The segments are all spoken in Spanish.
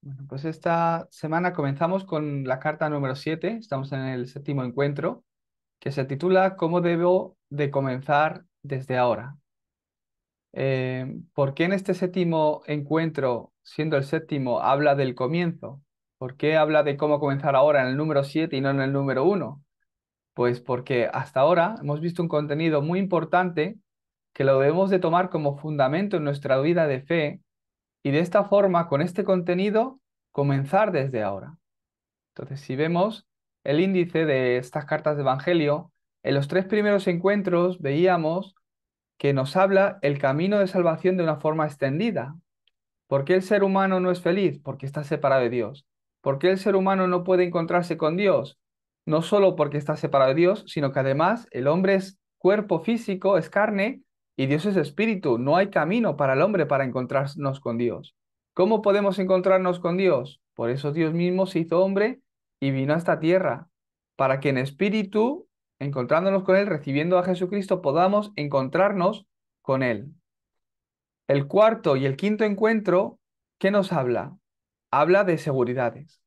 Bueno, pues esta semana comenzamos con la carta número 7, estamos en el séptimo encuentro, que se titula ¿Cómo debo de comenzar desde ahora? Eh, ¿Por qué en este séptimo encuentro, siendo el séptimo, habla del comienzo? ¿Por qué habla de cómo comenzar ahora en el número 7 y no en el número 1? Pues porque hasta ahora hemos visto un contenido muy importante que lo debemos de tomar como fundamento en nuestra vida de fe y de esta forma, con este contenido, comenzar desde ahora. Entonces, si vemos el índice de estas cartas de Evangelio, en los tres primeros encuentros veíamos que nos habla el camino de salvación de una forma extendida. ¿Por qué el ser humano no es feliz? Porque está separado de Dios. ¿Por qué el ser humano no puede encontrarse con Dios? No solo porque está separado de Dios, sino que además el hombre es cuerpo físico, es carne, y Dios es espíritu, no hay camino para el hombre para encontrarnos con Dios. ¿Cómo podemos encontrarnos con Dios? Por eso Dios mismo se hizo hombre y vino a esta tierra, para que en espíritu, encontrándonos con Él, recibiendo a Jesucristo, podamos encontrarnos con Él. El cuarto y el quinto encuentro, ¿qué nos habla? Habla de seguridades.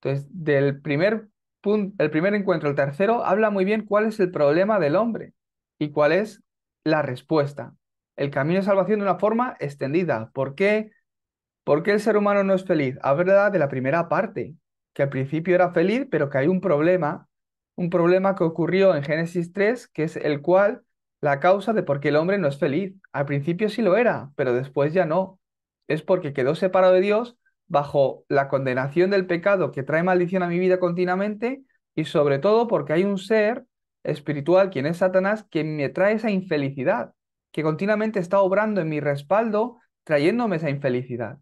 Entonces, del primer punto, el primer encuentro, el tercero, habla muy bien cuál es el problema del hombre y cuál es la respuesta. El camino de salvación de una forma extendida. ¿Por qué? ¿Por qué el ser humano no es feliz? A de la primera parte, que al principio era feliz, pero que hay un problema, un problema que ocurrió en Génesis 3, que es el cual la causa de por qué el hombre no es feliz. Al principio sí lo era, pero después ya no. Es porque quedó separado de Dios bajo la condenación del pecado que trae maldición a mi vida continuamente y sobre todo porque hay un ser espiritual, quien es Satanás, que me trae esa infelicidad, que continuamente está obrando en mi respaldo, trayéndome esa infelicidad.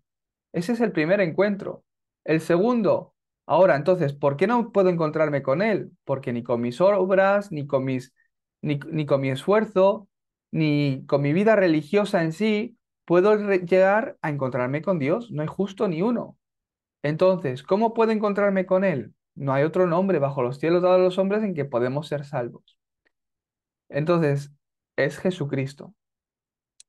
Ese es el primer encuentro. El segundo, ahora entonces, ¿por qué no puedo encontrarme con él? Porque ni con mis obras, ni con, mis, ni, ni con mi esfuerzo, ni con mi vida religiosa en sí, puedo llegar a encontrarme con Dios. No hay justo ni uno. Entonces, ¿cómo puedo encontrarme con él? No hay otro nombre bajo los cielos dado a los hombres en que podemos ser salvos. Entonces, es Jesucristo.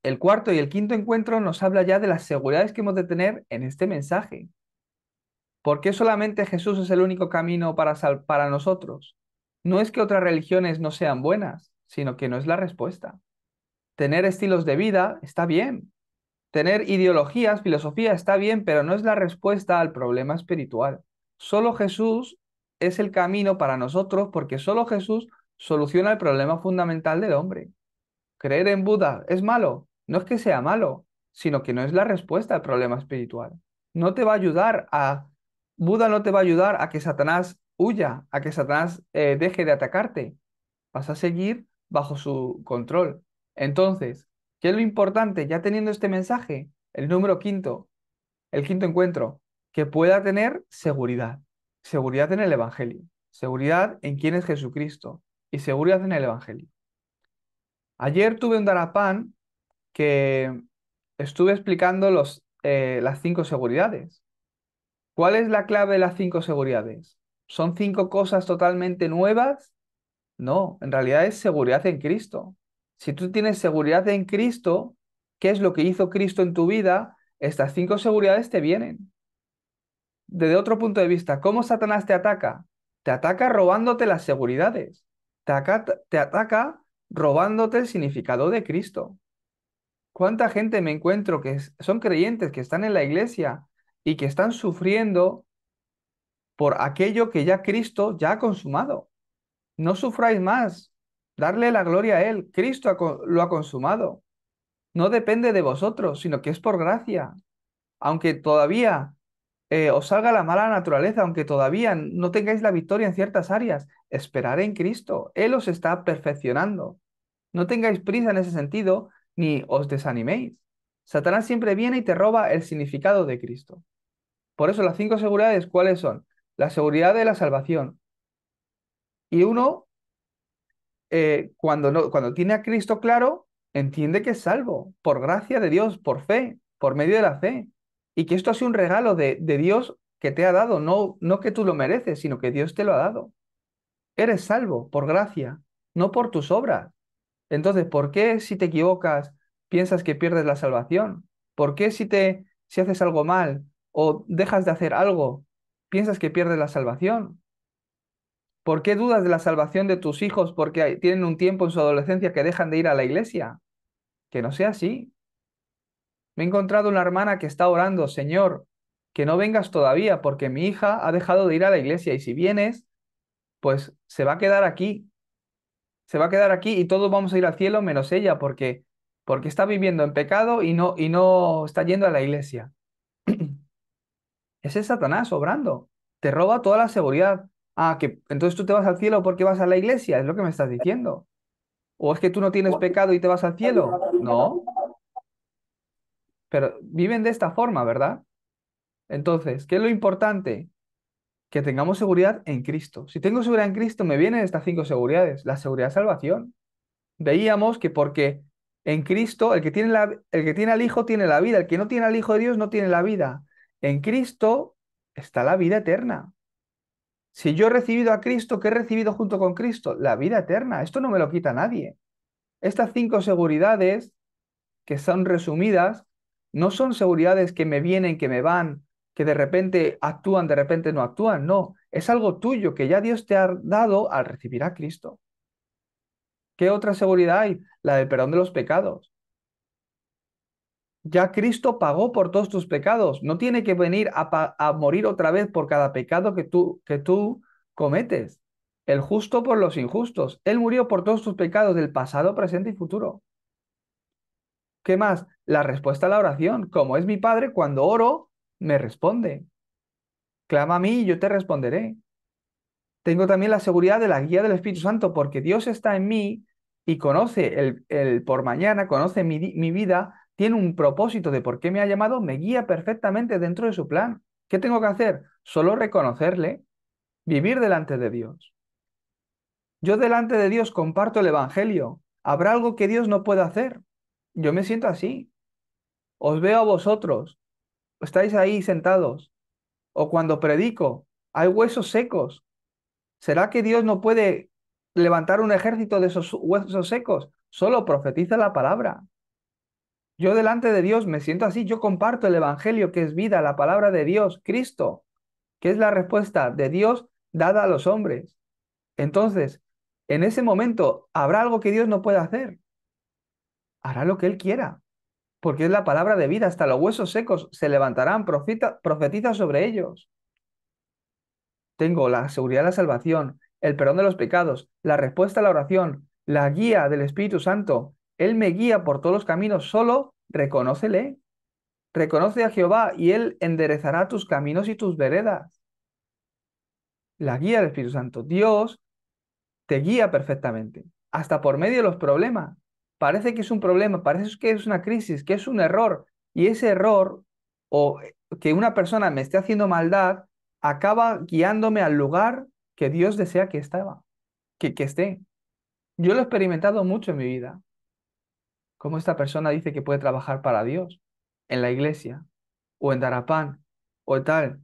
El cuarto y el quinto encuentro nos habla ya de las seguridades que hemos de tener en este mensaje. ¿Por qué solamente Jesús es el único camino para, para nosotros? No es que otras religiones no sean buenas, sino que no es la respuesta. Tener estilos de vida está bien. Tener ideologías, filosofía está bien, pero no es la respuesta al problema espiritual. Solo Jesús es el camino para nosotros porque solo Jesús soluciona el problema fundamental del hombre. Creer en Buda es malo. No es que sea malo, sino que no es la respuesta al problema espiritual. No te va a ayudar a... Buda no te va a ayudar a que Satanás huya, a que Satanás eh, deje de atacarte. Vas a seguir bajo su control. Entonces, ¿qué es lo importante? Ya teniendo este mensaje, el número quinto, el quinto encuentro, que pueda tener seguridad, seguridad en el Evangelio, seguridad en quién es Jesucristo y seguridad en el Evangelio. Ayer tuve un darapán que estuve explicando los, eh, las cinco seguridades. ¿Cuál es la clave de las cinco seguridades? ¿Son cinco cosas totalmente nuevas? No, en realidad es seguridad en Cristo. Si tú tienes seguridad en Cristo, ¿qué es lo que hizo Cristo en tu vida? Estas cinco seguridades te vienen desde otro punto de vista, ¿cómo Satanás te ataca? Te ataca robándote las seguridades, te, ataca, te ataca robándote el significado de Cristo. ¿Cuánta gente me encuentro que son creyentes, que están en la iglesia y que están sufriendo por aquello que ya Cristo ya ha consumado? No sufráis más, darle la gloria a Él, Cristo lo ha consumado. No depende de vosotros, sino que es por gracia. Aunque todavía eh, os salga la mala naturaleza, aunque todavía no tengáis la victoria en ciertas áreas, esperar en Cristo. Él os está perfeccionando. No tengáis prisa en ese sentido, ni os desaniméis. Satanás siempre viene y te roba el significado de Cristo. Por eso las cinco seguridades, ¿cuáles son? La seguridad de la salvación. Y uno, eh, cuando, no, cuando tiene a Cristo claro, entiende que es salvo, por gracia de Dios, por fe, por medio de la fe y que esto ha sido un regalo de, Dios que te ha dado, no, no que tú lo mereces, sino que Dios te lo ha dado. Eres salvo por gracia, no por tus obras. Entonces, ¿por qué si te equivocas piensas que pierdes la salvación? ¿Por qué si te si haces algo mal o dejas de hacer algo piensas que pierdes la salvación? ¿Por qué dudas de la salvación de tus hijos porque tienen un tiempo en su adolescencia que dejan de ir a la iglesia? Que no sea así. Me he encontrado una hermana que está orando, Señor, que no vengas todavía porque mi hija ha dejado de ir a la iglesia y si vienes, pues se va a quedar aquí. Se va a quedar aquí y todos vamos a ir al cielo menos ella porque porque está viviendo en pecado y no y no está yendo a la iglesia. Ese es Satanás obrando. Te roba toda la seguridad. Ah, que entonces tú te vas al cielo porque vas a la iglesia, es lo que me estás diciendo. ¿O es que tú no tienes pecado y te vas al cielo? No pero viven de esta forma, ¿verdad? Entonces, ¿qué es lo importante? Que tengamos seguridad en Cristo. Si tengo seguridad en Cristo, me vienen estas cinco seguridades. La seguridad de salvación. Veíamos que porque en Cristo, el que, tiene el que tiene al Hijo tiene la vida, el que no tiene al Hijo de Dios no tiene la vida. En Cristo está la vida eterna. Si yo he recibido a Cristo, ¿qué he recibido junto con Cristo? La vida eterna. Esto no me lo quita nadie. Estas cinco seguridades que son resumidas no son seguridades que me vienen, que me van, que de repente actúan, de repente no actúan. No, es algo tuyo que ya Dios te ha dado al recibir a Cristo. ¿Qué otra seguridad hay? La del perdón de los pecados. Ya Cristo pagó por todos tus pecados. No tiene que venir a, morir otra vez por cada pecado que tú, que tú cometes. El justo por los injustos. Él murió por todos tus pecados del pasado, presente y futuro. ¿Qué más? La respuesta a la oración. Como es mi Padre, cuando oro, me responde. Clama a mí y yo te responderé. Tengo también la seguridad de la guía del Espíritu Santo, porque Dios está en mí y conoce el, por mañana, conoce mi, mi vida, tiene un propósito de por qué me ha llamado, me guía perfectamente dentro de su plan. ¿Qué tengo que hacer? Solo reconocerle, vivir delante de Dios. Yo delante de Dios comparto el Evangelio. ¿Habrá algo que Dios no pueda hacer? Yo me siento así. Os veo a vosotros. Estáis ahí sentados. O cuando predico, hay huesos secos. ¿Será que Dios no puede levantar un ejército de esos huesos secos? Solo profetiza la palabra. Yo delante de Dios me siento así. Yo comparto el Evangelio que es vida, la palabra de Dios, Cristo, que es la respuesta de Dios dada a los hombres. Entonces, en ese momento, ¿habrá algo que Dios no pueda hacer? hará lo que él quiera, porque es la palabra de vida, hasta los huesos secos se levantarán profetiza sobre ellos. Tengo la seguridad de la salvación, el perdón de los pecados, la respuesta a la oración, la guía del Espíritu Santo. Él me guía por todos los caminos, solo reconócele. Reconoce a Jehová y Él enderezará tus caminos y tus veredas. La guía del Espíritu Santo. Dios te guía perfectamente, hasta por medio de los problemas parece que es un problema, parece que es una crisis, que es un error. Y ese error o que una persona me esté haciendo maldad acaba guiándome al lugar que Dios desea que estaba, que, que esté. Yo lo he experimentado mucho en mi vida. Como esta persona dice que puede trabajar para Dios en la iglesia o en Darapán o tal.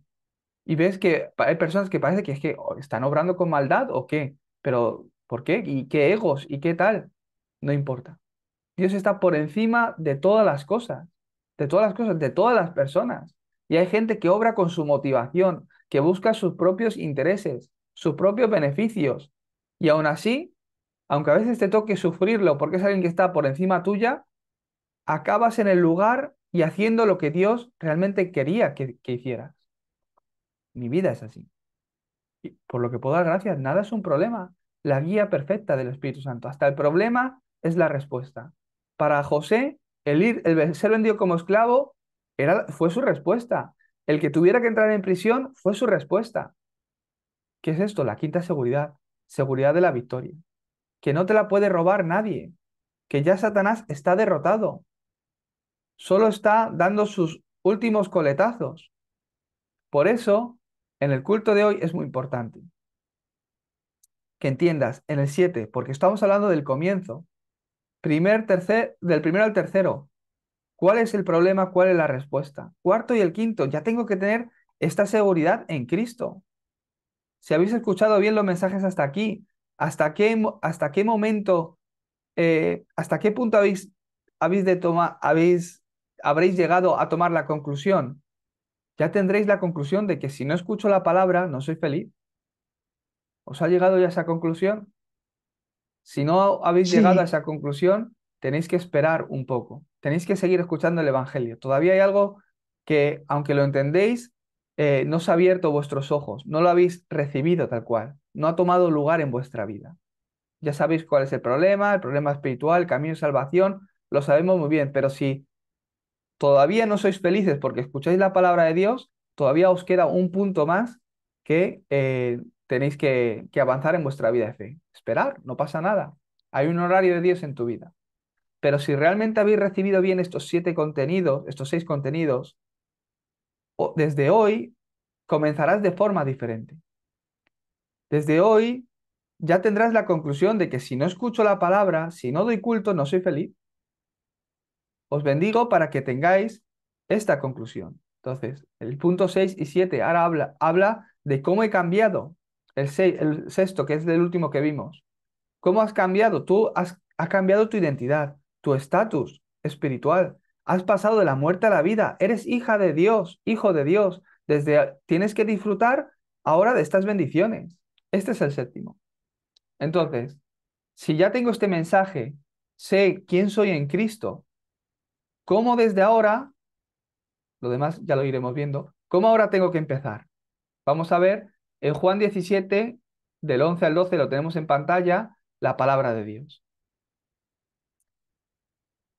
Y ves que hay personas que parece que es que están obrando con maldad o qué, pero ¿por qué? ¿Y qué egos? ¿Y qué tal? No importa. Dios está por encima de todas las cosas, de todas las cosas, de todas las personas. Y hay gente que obra con su motivación, que busca sus propios intereses, sus propios beneficios. Y aún así, aunque a veces te toque sufrirlo porque es alguien que está por encima tuya, acabas en el lugar y haciendo lo que Dios realmente quería que, hicieras. Mi vida es así. Y por lo que puedo dar gracias, nada es un problema. La guía perfecta del Espíritu Santo. Hasta el problema es la respuesta. Para José, el, ir, el ser vendido como esclavo era, fue su respuesta. El que tuviera que entrar en prisión fue su respuesta. ¿Qué es esto? La quinta seguridad, seguridad de la victoria. Que no te la puede robar nadie, que ya Satanás está derrotado. Solo está dando sus últimos coletazos. Por eso, en el culto de hoy es muy importante que entiendas en el 7, porque estamos hablando del comienzo, Primer, tercer, del primero al tercero. ¿Cuál es el problema? ¿Cuál es la respuesta? Cuarto y el quinto. Ya tengo que tener esta seguridad en Cristo. Si habéis escuchado bien los mensajes hasta aquí, hasta qué, hasta qué momento, eh, hasta qué punto habéis, habéis de tomar habéis, habréis llegado a tomar la conclusión, ya tendréis la conclusión de que si no escucho la palabra, no soy feliz. ¿Os ha llegado ya esa conclusión? Si no habéis llegado a esa conclusión, tenéis que esperar un poco, tenéis que seguir escuchando el Evangelio. Todavía hay algo que, aunque lo entendéis, eh, no se ha abierto vuestros ojos, no lo habéis recibido tal cual, no ha tomado lugar en vuestra vida. Ya sabéis cuál es el problema, el problema espiritual, el camino de salvación, lo sabemos muy bien, pero si todavía no sois felices porque escucháis la palabra de Dios, todavía os queda un punto más que eh, tenéis que, avanzar en vuestra vida de fe. Esperar, no pasa nada. Hay un horario de Dios en tu vida. Pero si realmente habéis recibido bien estos siete contenidos, estos seis contenidos, desde hoy comenzarás de forma diferente. Desde hoy ya tendrás la conclusión de que si no escucho la palabra, si no doy culto, no soy feliz. Os bendigo para que tengáis esta conclusión. Entonces, el punto 6 y 7 ahora habla, habla de cómo he cambiado el, sexto, que es el último que vimos, ¿cómo has cambiado? Tú has, cambiado tu identidad, tu estatus espiritual. Has pasado de la muerte a la vida. Eres hija de Dios, hijo de Dios. Desde tienes que disfrutar ahora de estas bendiciones. Este es el séptimo. Entonces, si ya tengo este mensaje, sé quién soy en Cristo, ¿cómo desde ahora, lo demás ya lo iremos viendo, cómo ahora tengo que empezar? Vamos a ver en Juan 17, del 11 al 12, lo tenemos en pantalla, la palabra de Dios.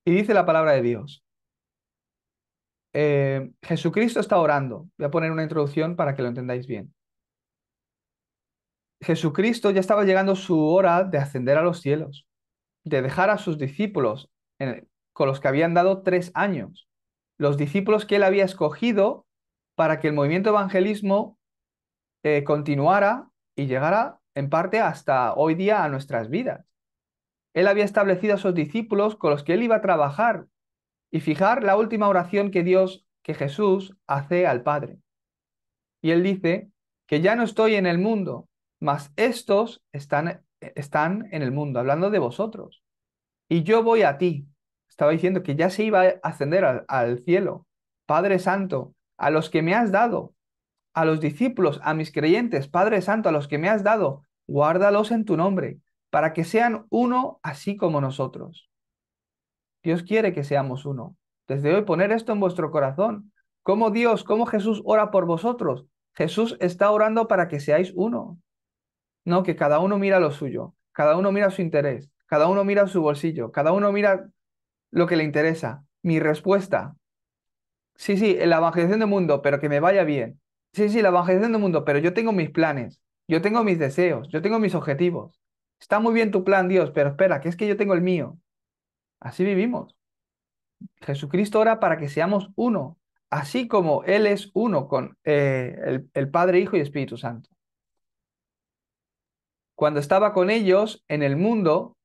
Y dice la palabra de Dios. Eh, Jesucristo está orando. Voy a poner una introducción para que lo entendáis bien. Jesucristo ya estaba llegando su hora de ascender a los cielos, de dejar a sus discípulos con los que habían dado tres años, los discípulos que él había escogido para que el movimiento evangelismo eh, continuara y llegara en parte hasta hoy día a nuestras vidas. Él había establecido a sus discípulos con los que él iba a trabajar y fijar la última oración que Dios, que Jesús hace al Padre. Y él dice que ya no estoy en el mundo, mas estos están, están en el mundo, hablando de vosotros. Y yo voy a ti. Estaba diciendo que ya se iba a ascender al cielo. Padre Santo, a los que me has dado, a los discípulos, a mis creyentes, Padre Santo, a los que me has dado, guárdalos en tu nombre, para que sean uno así como nosotros. Dios quiere que seamos uno. Desde hoy poner esto en vuestro corazón. Como Dios, cómo Jesús ora por vosotros. Jesús está orando para que seáis uno. No, que cada uno mira lo suyo, cada uno mira su interés, cada uno mira su bolsillo, cada uno mira lo que le interesa. Mi respuesta. Sí, sí, en la evangelización del mundo, pero que me vaya bien. Sí, sí, la evangelización del mundo, pero yo tengo mis planes, yo tengo mis deseos, yo tengo mis objetivos. Está muy bien tu plan, Dios, pero espera, que es que yo tengo el mío. Así vivimos. Jesucristo ora para que seamos uno, así como Él es uno con eh, el, Padre, Hijo y Espíritu Santo. Cuando estaba con ellos en el mundo,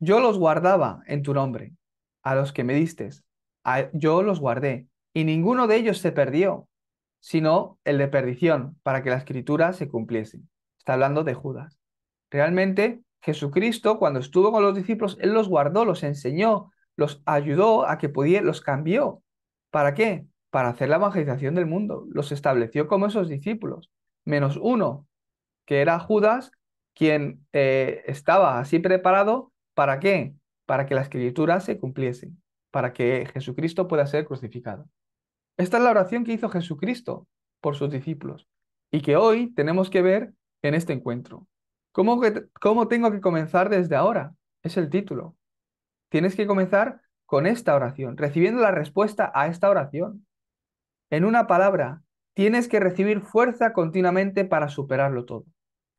yo los guardaba en tu nombre, a los que me diste, yo los guardé, y ninguno de ellos se perdió, sino el de perdición, para que la escritura se cumpliese. Está hablando de Judas. Realmente Jesucristo, cuando estuvo con los discípulos, Él los guardó, los enseñó, los ayudó a que pudieran, los cambió. ¿Para qué? Para hacer la evangelización del mundo. Los estableció como esos discípulos, menos uno, que era Judas, quien eh, estaba así preparado. ¿Para qué? Para que la escritura se cumpliese, para que Jesucristo pueda ser crucificado. Esta es la oración que hizo Jesucristo por sus discípulos y que hoy tenemos que ver en este encuentro. ¿Cómo, tengo que comenzar desde ahora? Es el título. Tienes que comenzar con esta oración, recibiendo la respuesta a esta oración. En una palabra, tienes que recibir fuerza continuamente para superarlo todo.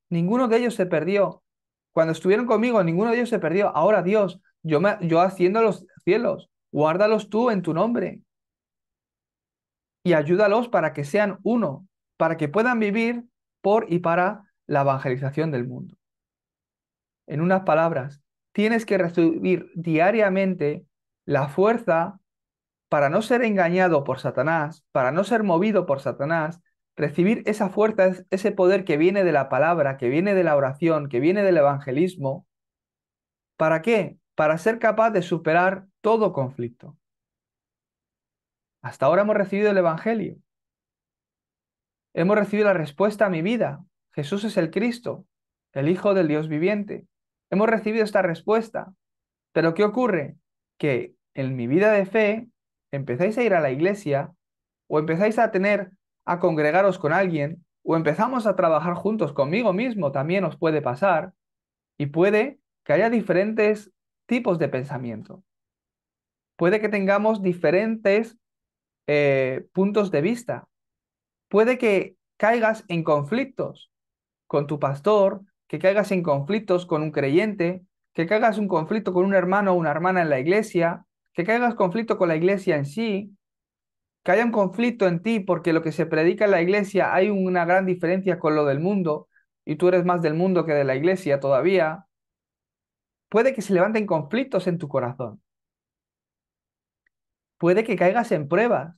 Ninguno de ellos se perdió. Cuando estuvieron conmigo, ninguno de ellos se perdió. Ahora Dios, yo, me, yo haciendo los cielos, guárdalos tú en tu nombre y ayúdalos para que sean uno, para que puedan vivir por y para la evangelización del mundo. En unas palabras, tienes que recibir diariamente la fuerza para no ser engañado por Satanás, para no ser movido por Satanás, recibir esa fuerza, ese poder que viene de la palabra, que viene de la oración, que viene del evangelismo. ¿Para qué? Para ser capaz de superar todo conflicto. Hasta ahora hemos recibido el Evangelio. Hemos recibido la respuesta a mi vida. Jesús es el Cristo, el Hijo del Dios viviente. Hemos recibido esta respuesta. Pero ¿qué ocurre? Que en mi vida de fe empezáis a ir a la iglesia o empezáis a tener, a congregaros con alguien o empezamos a trabajar juntos conmigo mismo, también os puede pasar y puede que haya diferentes tipos de pensamiento. Puede que tengamos diferentes eh, puntos de vista. Puede que caigas en conflictos con tu pastor, que caigas en conflictos con un creyente, que caigas un conflicto con un hermano o una hermana en la iglesia, que caigas en conflicto con la iglesia en sí, que haya un conflicto en ti porque lo que se predica en la iglesia hay una gran diferencia con lo del mundo y tú eres más del mundo que de la iglesia todavía, puede que se levanten conflictos en tu corazón puede que caigas en pruebas.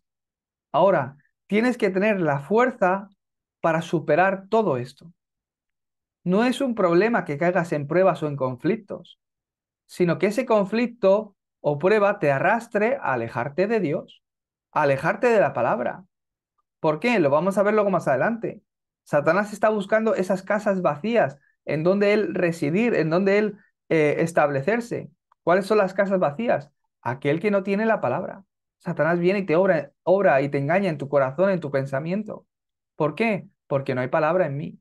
Ahora, tienes que tener la fuerza para superar todo esto. No es un problema que caigas en pruebas o en conflictos, sino que ese conflicto o prueba te arrastre a alejarte de Dios, alejarte de la palabra. ¿Por qué? Lo vamos a ver luego más adelante. Satanás está buscando esas casas vacías en donde él residir, en donde él eh, establecerse. ¿Cuáles son las casas vacías? Aquel que no tiene la palabra. Satanás viene y te obra, y te engaña en tu corazón, en tu pensamiento. ¿Por qué? Porque no hay palabra en mí.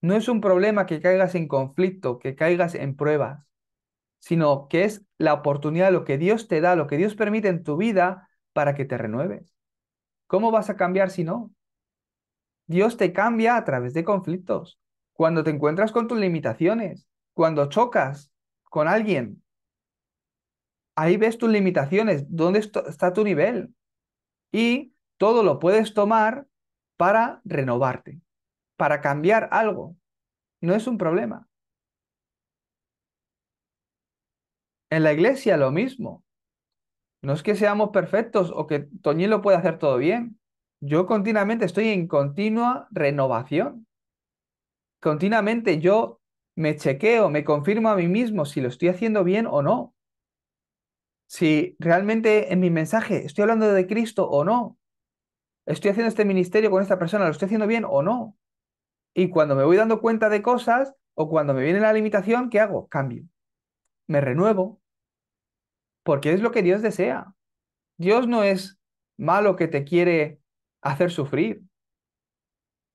No es un problema que caigas en conflicto, que caigas en pruebas, sino que es la oportunidad, lo que Dios te da, lo que Dios permite en tu vida para que te renueves. ¿Cómo vas a cambiar si no? Dios te cambia a través de conflictos. Cuando te encuentras con tus limitaciones, cuando chocas con alguien, ahí ves tus limitaciones, dónde está tu nivel. Y todo lo puedes tomar para renovarte, para cambiar algo. No es un problema. En la iglesia lo mismo. No es que seamos perfectos o que Toñi lo pueda hacer todo bien. Yo continuamente estoy en continua renovación. Continuamente yo me chequeo, me confirmo a mí mismo si lo estoy haciendo bien o no si realmente en mi mensaje estoy hablando de Cristo o no. Estoy haciendo este ministerio con esta persona, lo estoy haciendo bien o no. Y cuando me voy dando cuenta de cosas o cuando me viene la limitación, ¿qué hago? Cambio. Me renuevo. Porque es lo que Dios desea. Dios no es malo que te quiere hacer sufrir.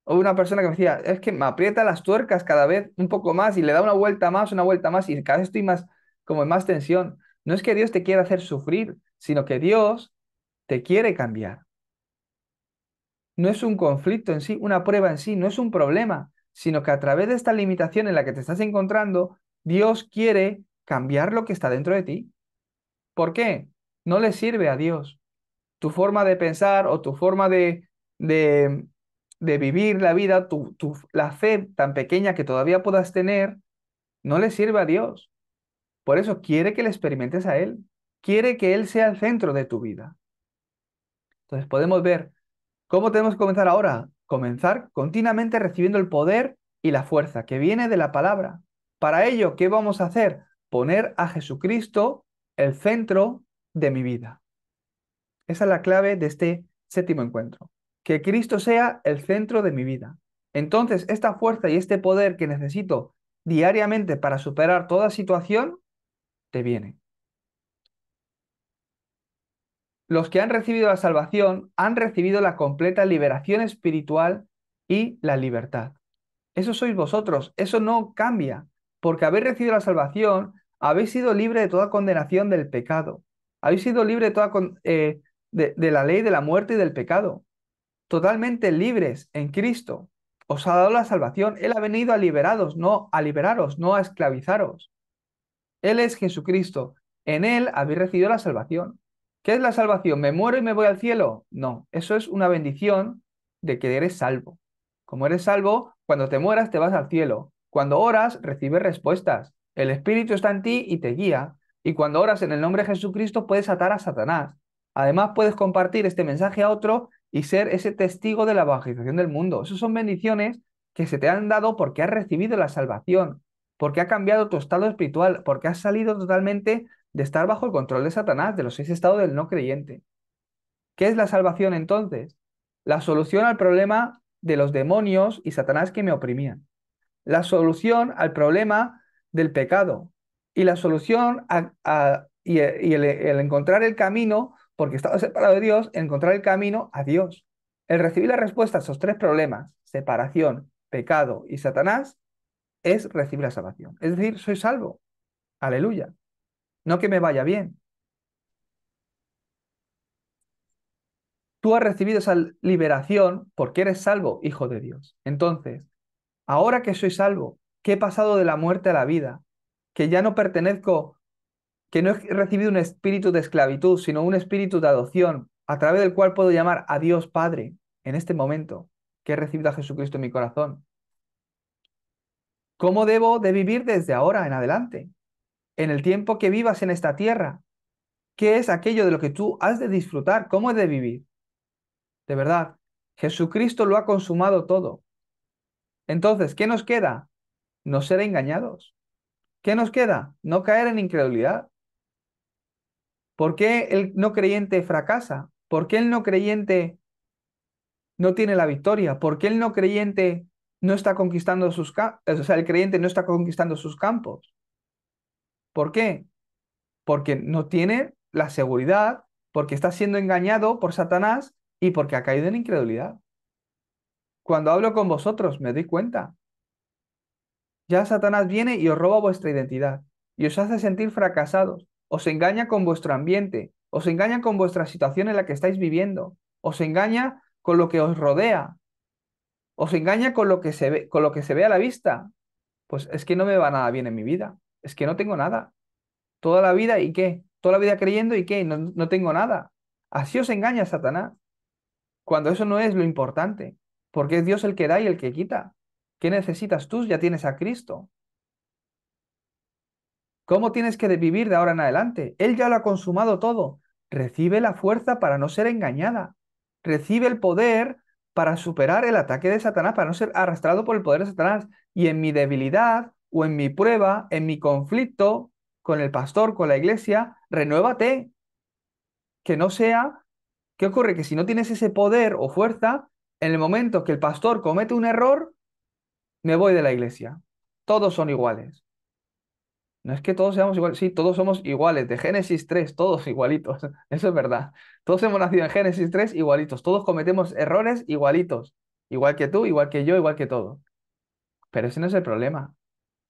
O una persona que me decía, es que me aprieta las tuercas cada vez un poco más y le da una vuelta más, una vuelta más y cada vez estoy más como en más tensión. No es que Dios te quiera hacer sufrir, sino que Dios te quiere cambiar. No es un conflicto en sí, una prueba en sí, no es un problema, sino que a través de esta limitación en la que te estás encontrando, Dios quiere cambiar lo que está dentro de ti. ¿Por qué? No le sirve a Dios. Tu forma de pensar o tu forma de, de, vivir la vida, la fe tan pequeña que todavía puedas tener, no le sirve a Dios. Por eso quiere que le experimentes a Él, quiere que Él sea el centro de tu vida. Entonces podemos ver cómo tenemos que comenzar ahora. Comenzar continuamente recibiendo el poder y la fuerza que viene de la palabra. Para ello, ¿qué vamos a hacer? Poner a Jesucristo el centro de mi vida. Esa es la clave de este séptimo encuentro. Que Cristo sea el centro de mi vida. Entonces, esta fuerza y este poder que necesito diariamente para superar toda situación te viene. Los que han recibido la salvación han recibido la completa liberación espiritual y la libertad. Eso sois vosotros, eso no cambia, porque habéis recibido la salvación, habéis sido libres de toda condenación del pecado, habéis sido libres eh, de la ley de la muerte y del pecado, totalmente libres en Cristo. Os ha dado la salvación, Él ha venido a liberaros, no a liberaros, no a esclavizaros. Él es Jesucristo. En Él habéis recibido la salvación. ¿Qué es la salvación? ¿Me muero y me voy al cielo? No, eso es una bendición de que eres salvo. Como eres salvo, cuando te mueras te vas al cielo. Cuando oras, recibes respuestas. El Espíritu está en ti y te guía. Y cuando oras en el nombre de Jesucristo, puedes atar a Satanás. Además, puedes compartir este mensaje a otro y ser ese testigo de la evangelización del mundo. Esas son bendiciones que se te han dado porque has recibido la salvación porque ha cambiado tu estado espiritual, porque has salido totalmente de estar bajo el control de Satanás, de los seis estados del no creyente. ¿Qué es la salvación entonces? La solución al problema de los demonios y Satanás que me oprimían. La solución al problema del pecado. Y la solución a, y, el, el encontrar el camino, porque estaba separado de Dios, encontrar el camino a Dios. El recibir la respuesta a esos tres problemas, separación, pecado y Satanás, es recibir la salvación. Es decir, soy salvo. Aleluya. No que me vaya bien. Tú has recibido esa liberación porque eres salvo, hijo de Dios. Entonces, ahora que soy salvo, que he pasado de la muerte a la vida, que ya no pertenezco, que no he recibido un espíritu de esclavitud, sino un espíritu de adopción, a través del cual puedo llamar a Dios Padre en este momento, que he recibido a Jesucristo en mi corazón, ¿Cómo debo de vivir desde ahora en adelante? En el tiempo que vivas en esta tierra. ¿Qué es aquello de lo que tú has de disfrutar? ¿Cómo es de vivir? De verdad, Jesucristo lo ha consumado todo. Entonces, ¿qué nos queda? No ser engañados. ¿Qué nos queda? No caer en incredulidad. ¿Por qué el no creyente fracasa? ¿Por qué el no creyente no tiene la victoria? ¿Por qué el no creyente no está conquistando sus campos, o el creyente no está conquistando sus campos. ¿Por qué? Porque no tiene la seguridad, porque está siendo engañado por Satanás y porque ha caído en incredulidad. Cuando hablo con vosotros me doy cuenta. Ya Satanás viene y os roba vuestra identidad y os hace sentir fracasados, os engaña con vuestro ambiente, os engaña con vuestra situación en la que estáis viviendo, os engaña con lo que os rodea, os engaña con lo que se ve, con lo que se ve a la vista. Pues es que no me va nada bien en mi vida. Es que no tengo nada. Toda la vida y qué? Toda la vida creyendo y qué? No, no tengo nada. Así os engaña Satanás. Cuando eso no es lo importante. Porque es Dios el que da y el que quita. ¿Qué necesitas tú? Ya tienes a Cristo. ¿Cómo tienes que vivir de ahora en adelante? Él ya lo ha consumado todo. Recibe la fuerza para no ser engañada. Recibe el poder para superar el ataque de Satanás, para no ser arrastrado por el poder de Satanás. Y en mi debilidad o en mi prueba, en mi conflicto con el pastor, con la iglesia, renuévate. Que no sea, ¿qué ocurre? Que si no tienes ese poder o fuerza, en el momento que el pastor comete un error, me voy de la iglesia. Todos son iguales. No es que todos seamos iguales, sí, todos somos iguales, de Génesis 3, todos igualitos, eso es verdad. Todos hemos nacido en Génesis 3 igualitos, todos cometemos errores igualitos, igual que tú, igual que yo, igual que todo. Pero ese no es el problema.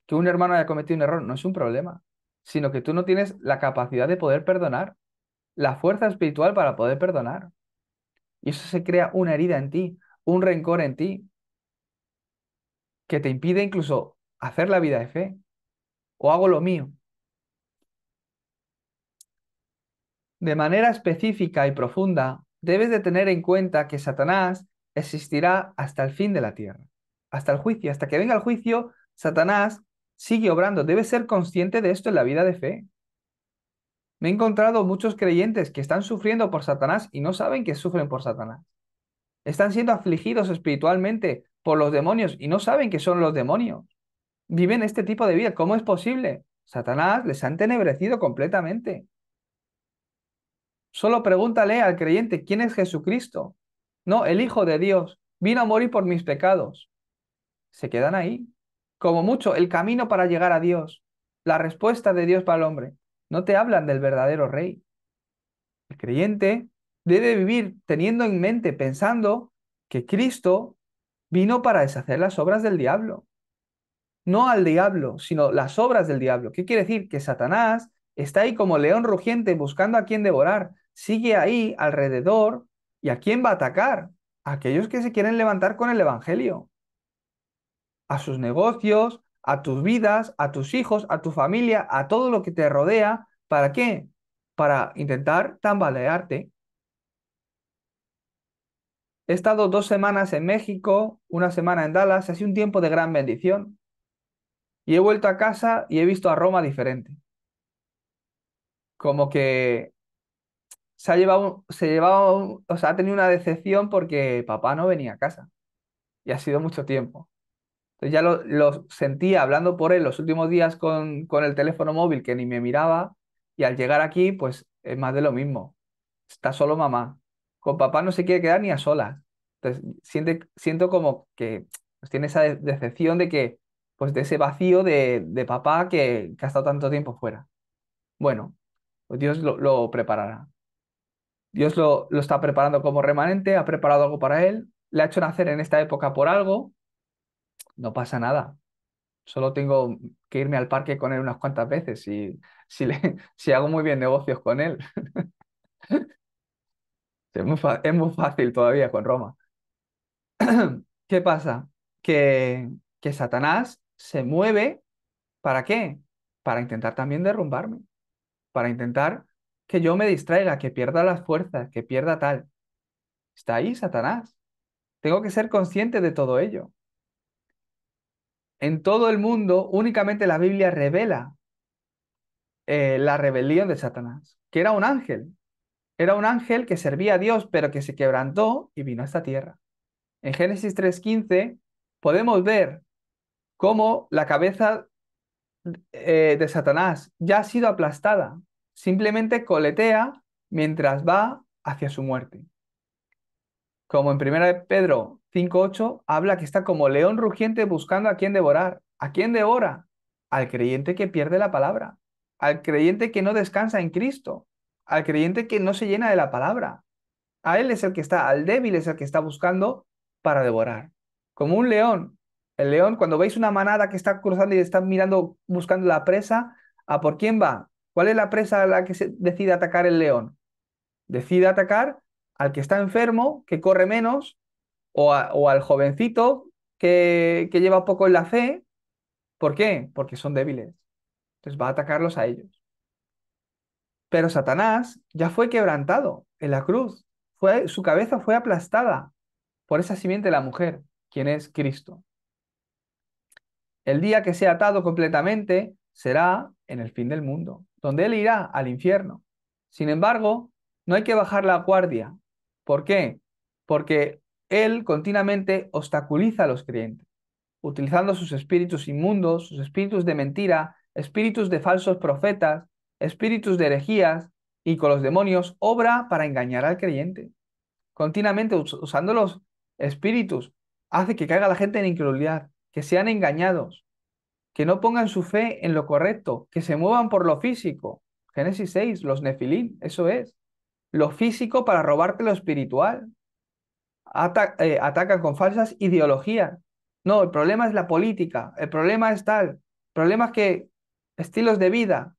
Que un hermano haya cometido un error no es un problema, sino que tú no tienes la capacidad de poder perdonar, la fuerza espiritual para poder perdonar. Y eso se crea una herida en ti, un rencor en ti, que te impide incluso hacer la vida de fe, o hago lo mío. De manera específica y profunda, debes de tener en cuenta que Satanás existirá hasta el fin de la tierra, hasta el juicio, hasta que venga el juicio, Satanás sigue obrando. Debes ser consciente de esto en la vida de fe. Me he encontrado muchos creyentes que están sufriendo por Satanás y no saben que sufren por Satanás. Están siendo afligidos espiritualmente por los demonios y no saben que son los demonios viven este tipo de vida. ¿Cómo es posible? Satanás les ha entenebrecido completamente. Solo pregúntale al creyente quién es Jesucristo. No, el Hijo de Dios vino a morir por mis pecados. Se quedan ahí. Como mucho, el camino para llegar a Dios, la respuesta de Dios para el hombre. No te hablan del verdadero rey. El creyente debe vivir teniendo en mente, pensando que Cristo vino para deshacer las obras del diablo no al diablo, sino las obras del diablo. ¿Qué quiere decir? Que Satanás está ahí como león rugiente buscando a quien devorar, sigue ahí alrededor y a quién va a atacar. A aquellos que se quieren levantar con el Evangelio, a sus negocios, a tus vidas, a tus hijos, a tu familia, a todo lo que te rodea. ¿Para qué? Para intentar tambalearte. He estado dos semanas en México, una semana en Dallas, ha sido un tiempo de gran bendición. Y he vuelto a casa y he visto a Roma diferente. Como que se ha llevado, se o sea, ha tenido una decepción porque papá no venía a casa. Y ha sido mucho tiempo. Entonces ya lo, sentía hablando por él los últimos días con, con el teléfono móvil que ni me miraba. Y al llegar aquí, pues es más de lo mismo. Está solo mamá. Con papá no se quiere quedar ni a solas. Entonces siento como que pues, tiene esa decepción de que pues de ese vacío de, papá que, ha estado tanto tiempo fuera. Bueno, pues Dios lo, preparará. Dios lo, lo, está preparando como remanente, ha preparado algo para él, le ha hecho nacer en esta época por algo, no pasa nada. Solo tengo que irme al parque con él unas cuantas veces y si, si hago muy bien negocios con él. es, muy fácil todavía con Roma. ¿Qué pasa? Que, que Satanás se mueve, ¿para qué? Para intentar también derrumbarme, para intentar que yo me distraiga, que pierda las fuerzas, que pierda tal. Está ahí Satanás. Tengo que ser consciente de todo ello. En todo el mundo únicamente la Biblia revela eh, la rebelión de Satanás, que era un ángel. Era un ángel que servía a Dios, pero que se quebrantó y vino a esta tierra. En Génesis 3.15 podemos ver como la cabeza eh, de Satanás ya ha sido aplastada, simplemente coletea mientras va hacia su muerte. Como en 1 Pedro 5.8 habla que está como león rugiente buscando a quien devorar. ¿A quién devora? Al creyente que pierde la palabra, al creyente que no descansa en Cristo, al creyente que no se llena de la palabra. A él es el que está, al débil es el que está buscando para devorar. Como un león el león, cuando veis una manada que está cruzando y está mirando, buscando la presa, ¿a por quién va? ¿Cuál es la presa a la que se decide atacar el león? Decide atacar al que está enfermo, que corre menos, o, al jovencito que, lleva poco en la fe. ¿Por qué? Porque son débiles. Entonces va a atacarlos a ellos. Pero Satanás ya fue quebrantado en la cruz. su cabeza fue aplastada por esa simiente de la mujer, quien es Cristo. El día que sea atado completamente será en el fin del mundo, donde él irá al infierno. Sin embargo, no hay que bajar la guardia. ¿Por qué? Porque él continuamente obstaculiza a los creyentes, utilizando sus espíritus inmundos, sus espíritus de mentira, espíritus de falsos profetas, espíritus de herejías y con los demonios, obra para engañar al creyente. Continuamente usando los espíritus hace que caiga la gente en incredulidad, que sean engañados, que no pongan su fe en lo correcto, que se muevan por lo físico. Génesis 6, los nefilín, eso es. Lo físico para robarte lo espiritual. Eh, atacan con falsas ideologías. No, el problema es la política, el problema es tal, problemas que estilos de vida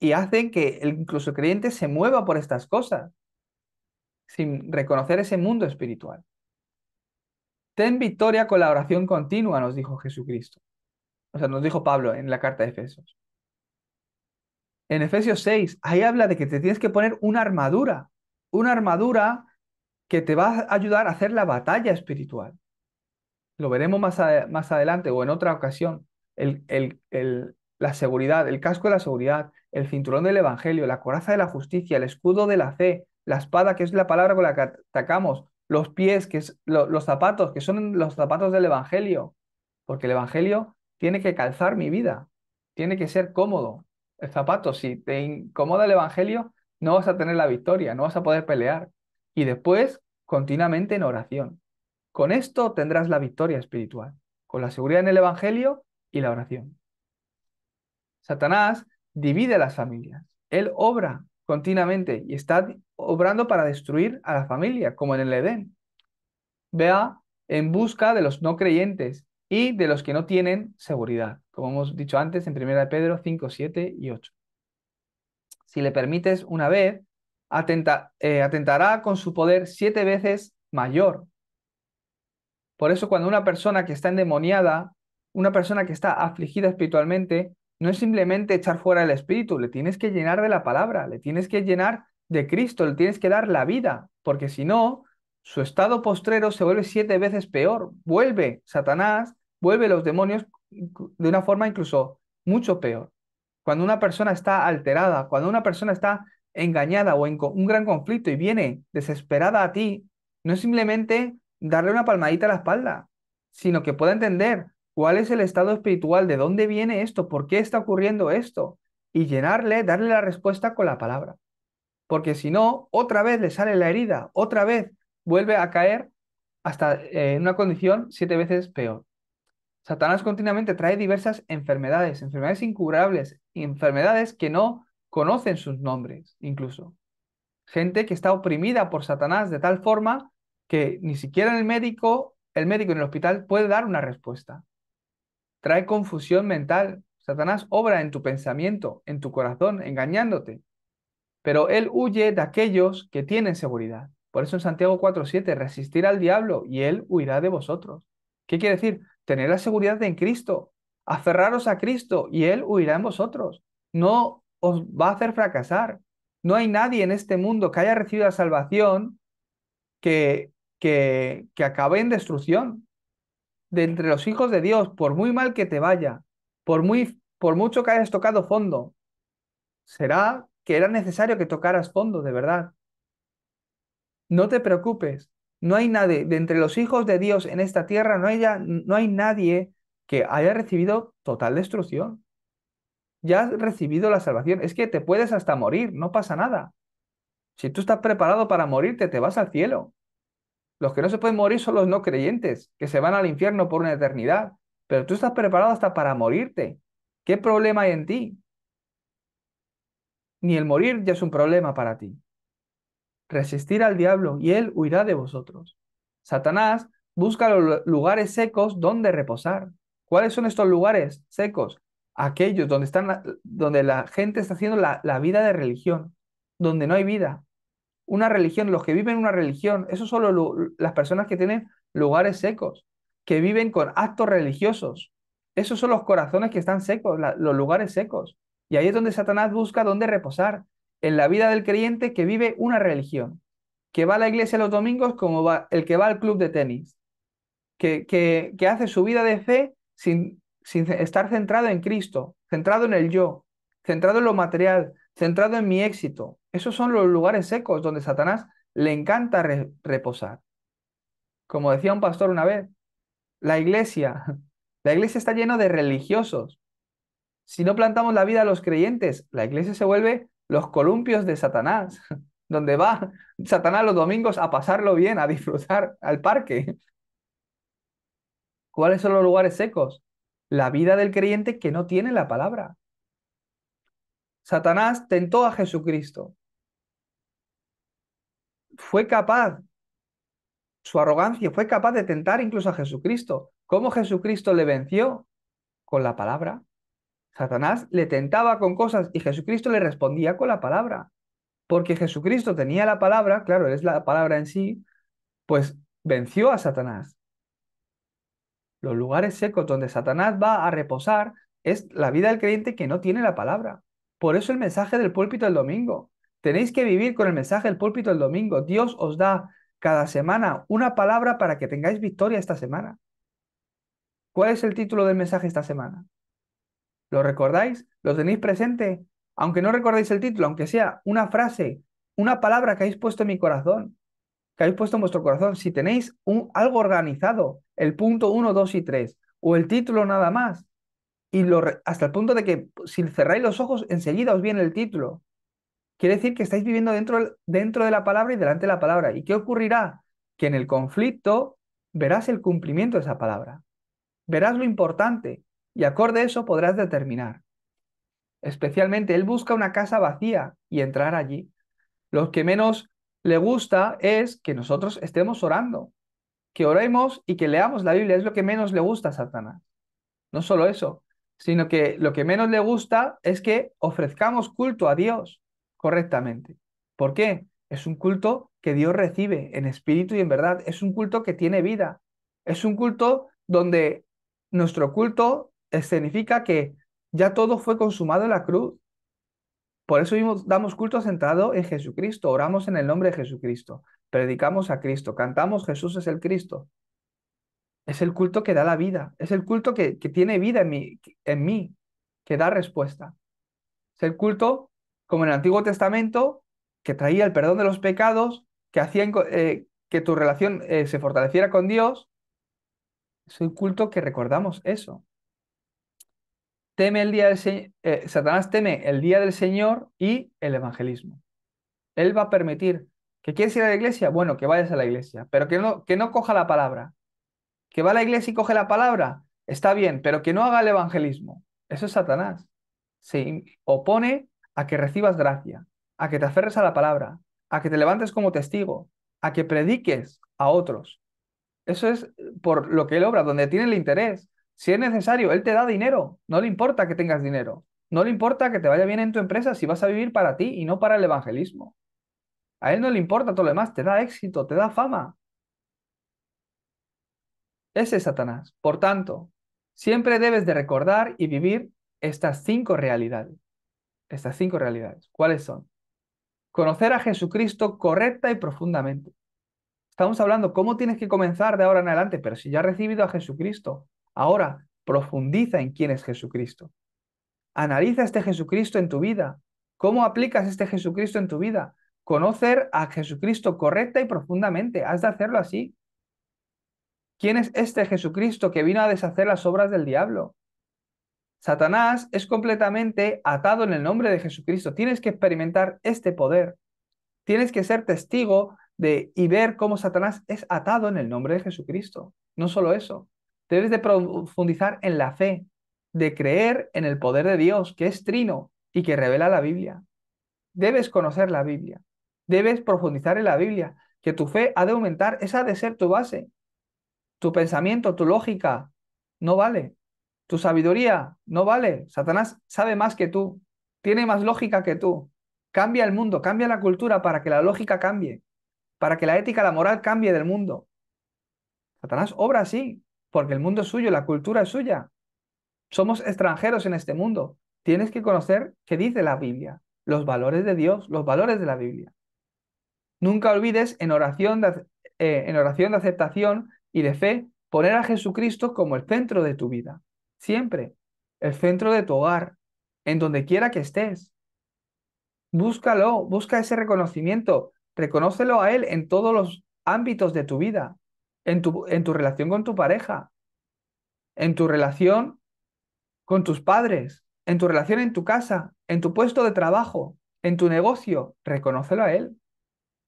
y hacen que el, incluso creyente se mueva por estas cosas sin reconocer ese mundo espiritual. Ten victoria con la oración continua, nos dijo Jesucristo. O sea, nos dijo Pablo en la carta de Efesios. En Efesios 6, ahí habla de que te tienes que poner una armadura, una armadura que te va a ayudar a hacer la batalla espiritual. Lo veremos más, más adelante o en otra ocasión. El, el, el, la seguridad, el casco de la seguridad, el cinturón del Evangelio, la coraza de la justicia, el escudo de la fe, la espada, que es la palabra con la que atacamos, los pies, que los zapatos, que son los zapatos del Evangelio, porque el Evangelio tiene que calzar mi vida, tiene que ser cómodo. El zapato, si te incomoda el Evangelio, no vas a tener la victoria, no vas a poder pelear. Y después, continuamente en oración. Con esto tendrás la victoria espiritual, con la seguridad en el Evangelio y la oración. Satanás divide las familias. Él obra continuamente y está obrando para destruir a la familia, como en el Edén. Vea en busca de los no creyentes y de los que no tienen seguridad, como hemos dicho antes en 1 Pedro 5, 7 y 8. Si le permites una vez, eh, atentará con su poder siete veces mayor. Por eso cuando una persona que está endemoniada, una persona que está afligida espiritualmente, no es simplemente echar fuera el espíritu, le tienes que llenar de la palabra, le tienes que llenar de Cristo, le tienes que dar la vida, porque si no, su estado postrero se vuelve siete veces peor, vuelve Satanás, vuelve los demonios de una forma incluso mucho peor. Cuando una persona está alterada, cuando una persona está engañada o en un gran conflicto y viene desesperada a ti, no es simplemente darle una palmadita a la espalda, sino que pueda entender ¿Cuál es el estado espiritual? ¿De dónde viene esto? ¿Por qué está ocurriendo esto? Y llenarle, darle la respuesta con la palabra. Porque si no, otra vez le sale la herida, otra vez vuelve a caer hasta eh, en una condición siete veces peor. Satanás continuamente trae diversas enfermedades, enfermedades incurables, enfermedades que no conocen sus nombres incluso. Gente que está oprimida por Satanás de tal forma que ni siquiera el médico, el médico en el hospital puede dar una respuesta trae confusión mental. Satanás obra en tu pensamiento, en tu corazón, engañándote. Pero él huye de aquellos que tienen seguridad. Por eso en Santiago 4:7, resistir al diablo y él huirá de vosotros. ¿Qué quiere decir? Tener la seguridad en Cristo, aferraros a Cristo y él huirá en vosotros. No os va a hacer fracasar. No hay nadie en este mundo que haya recibido la salvación que, que, que acabe en destrucción de entre los hijos de Dios, por muy mal que te vaya, por, muy, por mucho que hayas tocado fondo. Será que era necesario que tocaras fondo, de verdad. No te preocupes, no hay nadie, de entre los hijos de Dios en esta tierra, no, no hay nadie que haya recibido total destrucción. Ya has recibido la salvación. Es que te puedes hasta morir, no pasa nada. Si tú estás preparado para morirte, te vas al cielo. Los que no se pueden morir son los no creyentes, que se van al infierno por una eternidad. Pero tú estás preparado hasta para morirte. ¿Qué problema hay en ti? Ni el morir ya es un problema para ti. Resistir al diablo y él huirá de vosotros. Satanás busca los lugares secos donde reposar. ¿Cuáles son estos lugares secos? Aquellos donde, están la, donde la gente está haciendo la vida de religión, donde no hay vida, una religión, los que viven una religión, eso son las personas que tienen lugares secos, que viven con actos religiosos. Esos son los corazones que están secos, los lugares secos. Y ahí es donde Satanás busca dónde reposar, en la vida del creyente que vive una religión, que va a la iglesia los domingos como va, el que va al club de tenis, que, hace su vida de fe sin, sin estar centrado en Cristo, centrado en el yo, centrado en lo material, centrado en mi éxito, esos son los lugares secos donde Satanás le encanta reposar. Como decía un pastor una vez, la iglesia, la iglesia está llena de religiosos. Si no plantamos la vida a los creyentes, la iglesia se vuelve los columpios de Satanás, donde va Satanás los domingos a pasarlo bien, a disfrutar al parque. ¿Cuáles son los lugares secos? La vida del creyente que no tiene la palabra. Satanás tentó a Jesucristo fue capaz, su arrogancia fue capaz de tentar incluso a Jesucristo. ¿Cómo Jesucristo le venció? Con la palabra. Satanás le tentaba con cosas y Jesucristo le respondía con la palabra. Porque Jesucristo tenía la palabra, claro, es la palabra en sí, pues venció a Satanás. Los lugares secos donde Satanás va a reposar es la vida del creyente que no tiene la palabra. Por eso el mensaje del púlpito del domingo. Tenéis que vivir con el mensaje del púlpito el domingo. Dios os da cada semana una palabra para que tengáis victoria esta semana. ¿Cuál es el título del mensaje esta semana? ¿Lo recordáis? ¿Lo tenéis presente? Aunque no recordéis el título, aunque sea una frase, una palabra que habéis puesto en mi corazón, que habéis puesto en vuestro corazón, si tenéis un, algo organizado, el punto 1, 2 y 3, o el título nada más, y hasta el punto de que si cerráis los ojos, enseguida os viene el título. Quiere decir que estáis viviendo dentro, dentro de la palabra y delante de la palabra. ¿Y qué ocurrirá? Que en el conflicto verás el cumplimiento de esa palabra. Verás lo importante y acorde a eso podrás determinar. Especialmente, él busca una casa vacía y entrar allí. Lo que menos le gusta es que nosotros estemos orando, que oremos y que leamos la Biblia. Es lo que menos le gusta a Satanás. No solo eso, sino que lo que menos le gusta es que ofrezcamos culto a Dios correctamente. ¿Por qué? Es un culto que Dios recibe en espíritu y en verdad. Es un culto que tiene vida. Es un culto donde nuestro culto escenifica que ya todo fue consumado en la cruz. Por eso damos culto centrado en Jesucristo, oramos en el nombre de Jesucristo, predicamos a Cristo, cantamos Jesús es el Cristo. Es el culto que da la vida, es el culto que, tiene vida en mí, en mí, que da respuesta. Es el culto como en el Antiguo Testamento, que traía el perdón de los pecados, que hacía eh, que tu relación eh, se fortaleciera con Dios, es un culto que recordamos eso. Teme el día del eh, Satanás teme el día del Señor y el evangelismo. Él va a permitir que quieres ir a la iglesia, bueno, que vayas a la iglesia, pero que no, que no coja la palabra. Que va a la iglesia y coge la palabra, está bien, pero que no haga el evangelismo. Eso es Satanás. Se opone a que recibas gracia, a que te aferres a la palabra, a que te levantes como testigo, a que prediques a otros. Eso es eh, por lo que Él obra, donde tiene el interés. Si es necesario, Él te da dinero. No le importa que tengas dinero. No le importa que te vaya bien en tu empresa si vas a vivir para ti y no para el evangelismo. A Él no le importa todo lo demás. Te da éxito, te da fama. Ese es Satanás. Por tanto, siempre debes de recordar y vivir estas cinco realidades estas cinco realidades. ¿Cuáles son? Conocer a Jesucristo correcta y profundamente. Estamos hablando cómo tienes que comenzar de ahora en adelante, pero si ya has recibido a Jesucristo, ahora profundiza en quién es Jesucristo. Analiza este Jesucristo en tu vida. ¿Cómo aplicas este Jesucristo en tu vida? Conocer a Jesucristo correcta y profundamente. Has de hacerlo así. ¿Quién es este Jesucristo que vino a deshacer las obras del diablo? Satanás es completamente atado en el nombre de Jesucristo. Tienes que experimentar este poder. Tienes que ser testigo de y ver cómo Satanás es atado en el nombre de Jesucristo. No solo eso, debes de profundizar en la fe, de creer en el poder de Dios, que es trino y que revela la Biblia. Debes conocer la Biblia, debes profundizar en la Biblia, que tu fe ha de aumentar, esa ha de ser tu base. Tu pensamiento, tu lógica, no vale. Tu sabiduría no vale. Satanás sabe más que tú, tiene más lógica que tú. Cambia el mundo, cambia la cultura para que la lógica cambie, para que la ética, la moral cambie del mundo. Satanás obra así, porque el mundo es suyo, la cultura es suya. Somos extranjeros en este mundo. Tienes que conocer qué dice la Biblia, los valores de Dios, los valores de la Biblia. Nunca olvides en oración de, eh, en oración de aceptación y de fe poner a Jesucristo como el centro de tu vida siempre, el centro de tu hogar, en donde quiera que estés. Búscalo, busca ese reconocimiento, reconócelo a Él en todos los ámbitos de tu vida, en tu, en tu relación con tu pareja, en tu relación con tus padres, en tu relación en tu casa, en tu puesto de trabajo, en tu negocio, reconócelo a Él.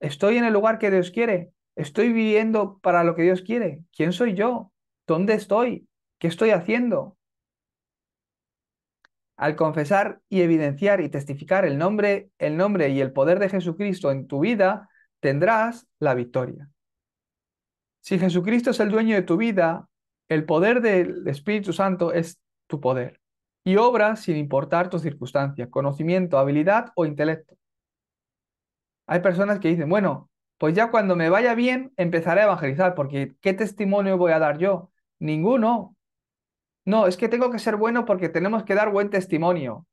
Estoy en el lugar que Dios quiere, estoy viviendo para lo que Dios quiere. ¿Quién soy yo? ¿Dónde estoy? ¿Qué estoy haciendo? al confesar y evidenciar y testificar el nombre, el nombre y el poder de Jesucristo en tu vida, tendrás la victoria. Si Jesucristo es el dueño de tu vida, el poder del Espíritu Santo es tu poder y obra sin importar tus circunstancias, conocimiento, habilidad o intelecto. Hay personas que dicen, bueno, pues ya cuando me vaya bien empezaré a evangelizar, porque ¿qué testimonio voy a dar yo? Ninguno. No, es que tengo que ser bueno porque tenemos que dar buen testimonio.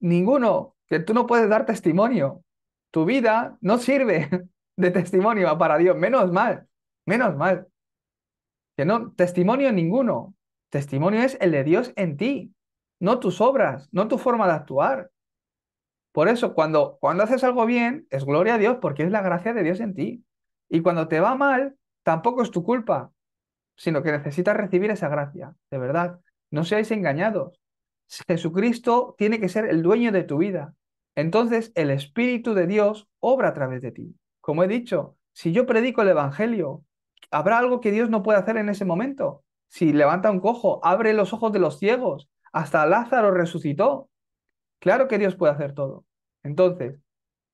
Ninguno, que tú no puedes dar testimonio. Tu vida no sirve de testimonio para Dios. Menos mal, menos mal. Que no, testimonio ninguno. Testimonio es el de Dios en ti, no tus obras, no tu forma de actuar. Por eso, cuando, cuando haces algo bien, es gloria a Dios porque es la gracia de Dios en ti. Y cuando te va mal, tampoco es tu culpa, sino que necesitas recibir esa gracia, de verdad. No seáis engañados. Jesucristo tiene que ser el dueño de tu vida. Entonces el Espíritu de Dios obra a través de ti. Como he dicho, si yo predico el Evangelio, habrá algo que Dios no puede hacer en ese momento. Si levanta un cojo, abre los ojos de los ciegos, hasta Lázaro resucitó. Claro que Dios puede hacer todo. Entonces,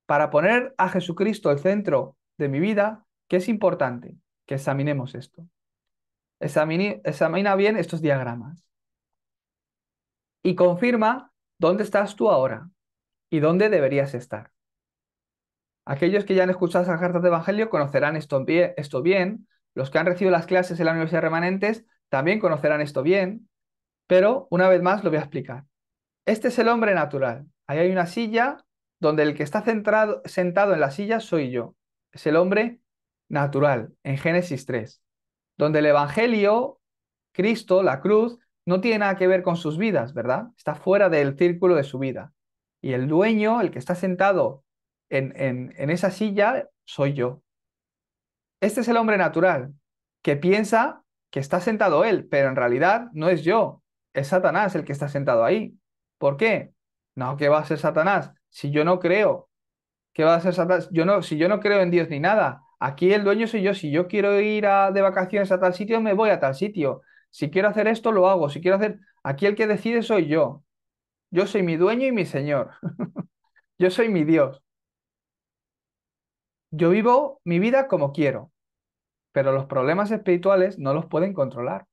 para poner a Jesucristo el centro de mi vida, ¿qué es importante? Que examinemos esto examina bien estos diagramas y confirma dónde estás tú ahora y dónde deberías estar. Aquellos que ya han escuchado esas cartas de Evangelio conocerán esto, esto bien, los que han recibido las clases en la Universidad Remanentes también conocerán esto bien, pero una vez más lo voy a explicar. Este es el hombre natural. Ahí hay una silla donde el que está centrado, sentado en la silla soy yo. Es el hombre natural en Génesis 3 donde el Evangelio, Cristo, la cruz, no tiene nada que ver con sus vidas, ¿verdad? Está fuera del círculo de su vida. Y el dueño, el que está sentado en, en, esa silla, soy yo. Este es el hombre natural, que piensa que está sentado él, pero en realidad no es yo, es Satanás el que está sentado ahí. ¿Por qué? No, ¿qué va a ser Satanás? Si yo no creo, ¿qué va a ser Satanás? Yo no, si yo no creo en Dios ni nada, Aquí el dueño soy yo. Si yo quiero ir de vacaciones a tal sitio, me voy a tal sitio. Si quiero hacer esto, lo hago. Si quiero hacer... Aquí el que decide soy yo. Yo soy mi dueño y mi señor. yo soy mi Dios. Yo vivo mi vida como quiero, pero los problemas espirituales no los pueden controlar.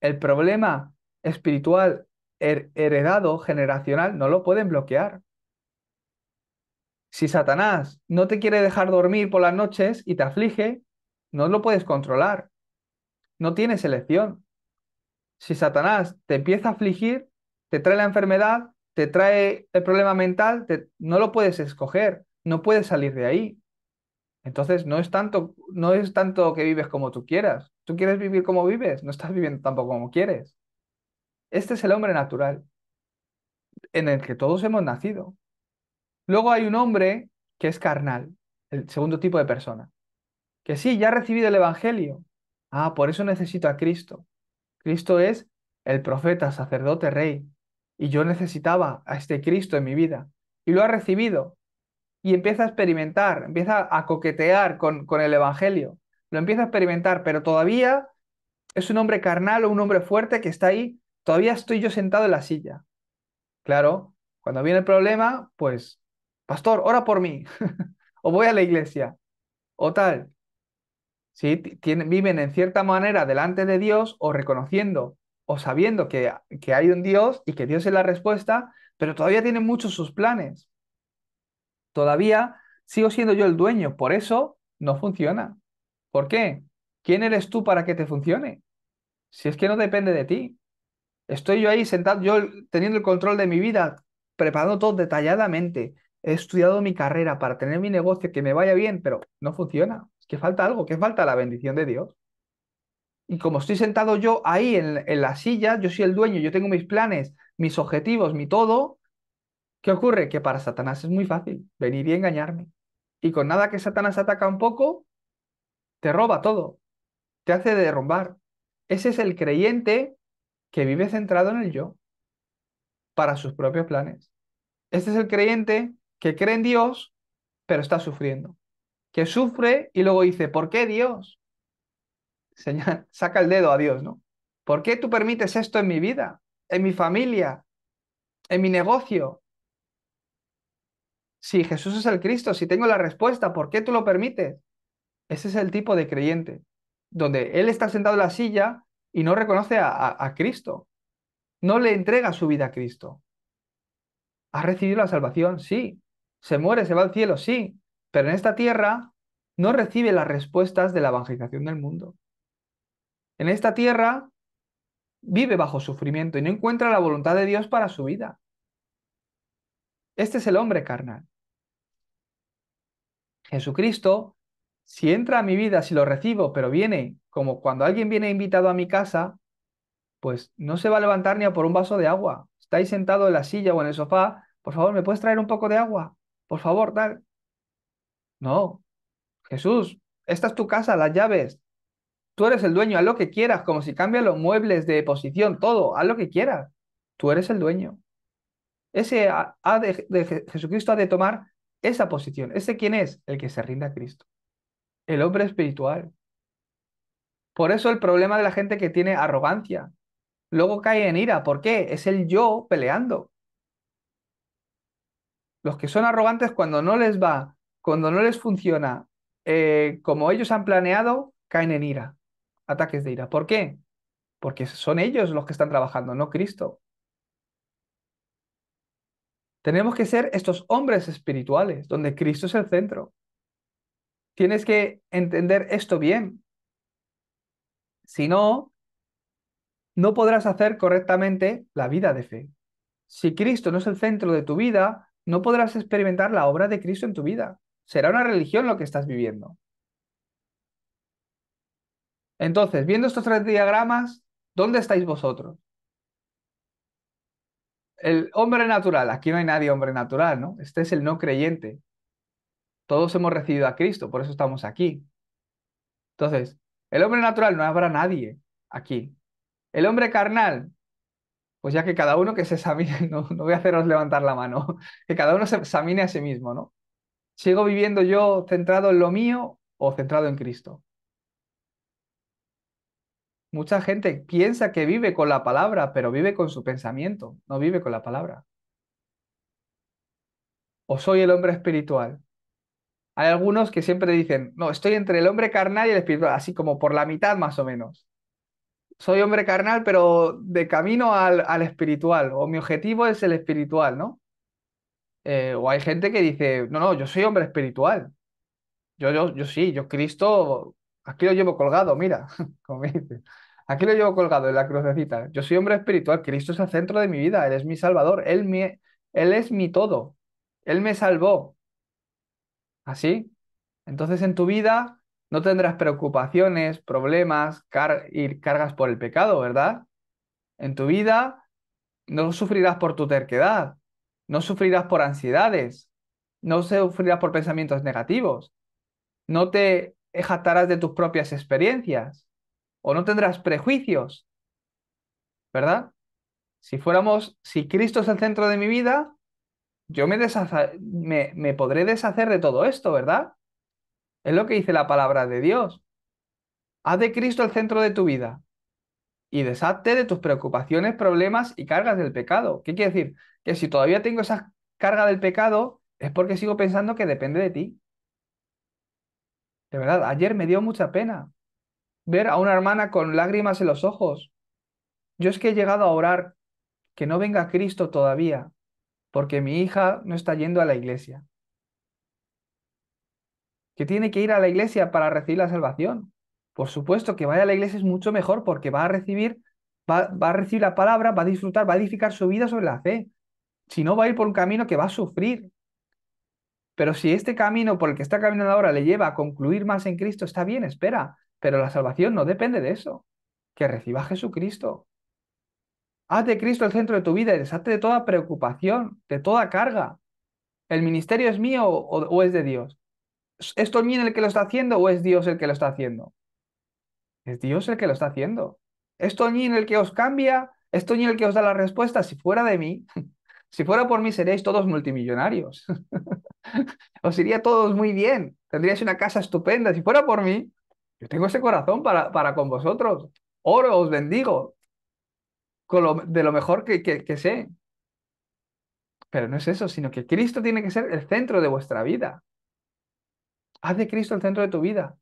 El problema espiritual heredado, generacional, no lo pueden bloquear. Si Satanás no te quiere dejar dormir por las noches y te aflige, no lo puedes controlar. No tienes elección. Si Satanás te empieza a afligir, te trae la enfermedad, te trae el problema mental, no lo puedes escoger, no puedes salir de ahí. Entonces no es tanto, no es tanto que vives como tú quieras. Tú quieres vivir como vives, no estás viviendo tampoco como quieres. Este es el hombre natural en el que todos hemos nacido. Luego hay un hombre que es carnal, el segundo tipo de persona, que sí, ya ha recibido el Evangelio. Ah, por eso necesito a Cristo. Cristo es el profeta, sacerdote, rey. Y yo necesitaba a este Cristo en mi vida. Y lo ha recibido. Y empieza a experimentar, empieza a coquetear con, el Evangelio. Lo empieza a experimentar, pero todavía es un hombre carnal o un hombre fuerte que está ahí. Todavía estoy yo sentado en la silla. Claro, cuando viene el problema, pues pastor, ora por mí, o voy a la iglesia, o tal. ¿Sí? viven en cierta manera delante de Dios o reconociendo o sabiendo que, que hay un Dios y que Dios es la respuesta, pero todavía tienen muchos sus planes. Todavía sigo siendo yo el dueño, por eso no funciona. ¿Por qué? ¿Quién eres tú para que te funcione? Si es que no depende de ti. Estoy yo ahí sentado, yo teniendo el control de mi vida, preparando todo detalladamente, he estudiado mi carrera para tener mi negocio, que me vaya bien, pero no funciona. Es que falta algo, que falta la bendición de Dios. Y como estoy sentado yo ahí en, la silla, yo soy el dueño, yo tengo mis planes, mis objetivos, mi todo, ¿qué ocurre? Que para Satanás es muy fácil venir y engañarme. Y con nada que Satanás ataca un poco, te roba todo, te hace derrumbar. Ese es el creyente que vive centrado en el yo, para sus propios planes. Este es el creyente que cree en Dios, pero está sufriendo. Que sufre y luego dice, ¿por qué Dios? Señor, saca el dedo a Dios, ¿no? ¿Por qué tú permites esto en mi vida, en mi familia, en mi negocio? Si Jesús es el Cristo, si tengo la respuesta, ¿por qué tú lo permites? Ese es el tipo de creyente, donde él está sentado en la silla y no reconoce a, Cristo, no le entrega su vida a Cristo. ¿Ha recibido la salvación? Sí, se muere, se va al cielo, sí, pero en esta tierra no recibe las respuestas de la evangelización del mundo. En esta tierra vive bajo sufrimiento y no encuentra la voluntad de Dios para su vida. Este es el hombre carnal. Jesucristo, si entra a mi vida, si lo recibo, pero viene como cuando alguien viene invitado a mi casa, pues no se va a levantar ni a por un vaso de agua. Estáis sentado en la silla o en el sofá, por favor, ¿me puedes traer un poco de agua? por favor, tal. No, Jesús, esta es tu casa, las llaves. Tú eres el dueño, haz lo que quieras, como si cambia los muebles de posición, todo, haz lo que quieras. Tú eres el dueño. Ese de, Jesucristo ha de tomar esa posición. ¿Ese quién es? El que se rinde a Cristo. El hombre espiritual. Por eso el problema de la gente que tiene arrogancia. Luego cae en ira. ¿Por qué? Es el yo peleando los que son arrogantes cuando no les va, cuando no les funciona eh, como ellos han planeado, caen en ira, ataques de ira. ¿Por qué? Porque son ellos los que están trabajando, no Cristo. Tenemos que ser estos hombres espirituales, donde Cristo es el centro. Tienes que entender esto bien. Si no, no podrás hacer correctamente la vida de fe. Si Cristo no es el centro de tu vida, no podrás experimentar la obra de Cristo en tu vida. Será una religión lo que estás viviendo. Entonces, viendo estos tres diagramas, ¿dónde estáis vosotros? El hombre natural, aquí no hay nadie hombre natural, ¿no? Este es el no creyente. Todos hemos recibido a Cristo, por eso estamos aquí. Entonces, el hombre natural no habrá nadie aquí. El hombre carnal, pues ya que cada uno que se examine, no, no voy a haceros levantar la mano, que cada uno se examine a sí mismo, ¿no? ¿Sigo viviendo yo centrado en lo mío o centrado en Cristo? Mucha gente piensa que vive con la palabra, pero vive con su pensamiento, no vive con la palabra. O soy el hombre espiritual. Hay algunos que siempre dicen, no, estoy entre el hombre carnal y el espiritual, así como por la mitad más o menos soy hombre carnal, pero de camino al, al espiritual, o mi objetivo es el espiritual, ¿no? Eh, o hay gente que dice, no, no, yo soy hombre espiritual. Yo, yo, yo sí, yo Cristo, aquí lo llevo colgado, mira, como dice. Aquí lo llevo colgado en la crucecita. Yo soy hombre espiritual, Cristo es el centro de mi vida, Él es mi salvador, Él, él es mi todo, Él me salvó. ¿Así? Entonces en tu vida no tendrás preocupaciones, problemas y cargas por el pecado, ¿verdad? En tu vida no sufrirás por tu terquedad, no sufrirás por ansiedades, no sufrirás por pensamientos negativos, no te jactarás de tus propias experiencias o no tendrás prejuicios, ¿verdad? Si fuéramos, si Cristo es el centro de mi vida, yo me podré deshacer de todo esto, ¿verdad? Es lo que dice la palabra de Dios. Haz de Cristo el centro de tu vida y deshazte de tus preocupaciones, problemas y cargas del pecado. ¿Qué quiere decir? Que si todavía tengo esa carga del pecado es porque sigo pensando que depende de ti. De verdad, ayer me dio mucha pena ver a una hermana con lágrimas en los ojos. Yo es que he llegado a orar que no venga Cristo todavía, porque mi hija no está yendo a la iglesia que tiene que ir a la iglesia para recibir la salvación. Por supuesto que vaya a la iglesia es mucho mejor porque va a recibir, va, a recibir la palabra, va a disfrutar, va a edificar su vida sobre la fe. Si no, va a ir por un camino que va a sufrir. Pero si este camino por el que está caminando ahora le lleva a concluir más en Cristo, está bien, espera. Pero la salvación no depende de eso. Que reciba a Jesucristo. Haz de Cristo el centro de tu vida y deshazte de toda preocupación, de toda carga. ¿El ministerio es mío o es de Dios? ¿Es en el que lo está haciendo o es Dios el que lo está haciendo? Es Dios el que lo está haciendo. ¿Es Toñín el que os cambia? ¿Es Toñín el que os da la respuesta? Si fuera de mí, si fuera por mí, seréis todos multimillonarios. os iría todos muy bien. Tendríais una casa estupenda. Si fuera por mí, yo tengo ese corazón para, para con vosotros. Oro, os bendigo. Con de lo mejor que, que sé. Pero no es eso, sino que Cristo tiene que ser el centro de vuestra vida. Haz de Cristo el centro de tu vida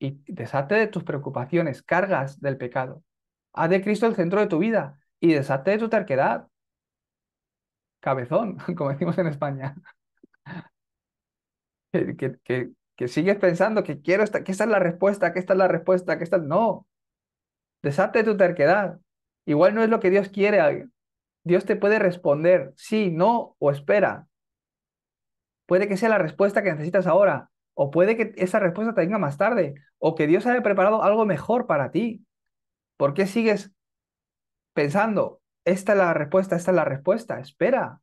y desate de tus preocupaciones, cargas del pecado. Haz de Cristo el centro de tu vida y desate de tu terquedad. Cabezón, como decimos en España. Que, sigues pensando que quiero esta, que esta es la respuesta, que esta es la respuesta, que esta no. desate de tu terquedad. Igual no es lo que Dios quiere. Dios te puede responder sí, no o espera. Puede que sea la respuesta que necesitas ahora, o puede que esa respuesta te venga más tarde, o que Dios haya preparado algo mejor para ti. ¿Por qué sigues pensando, esta es la respuesta, esta es la respuesta? Espera.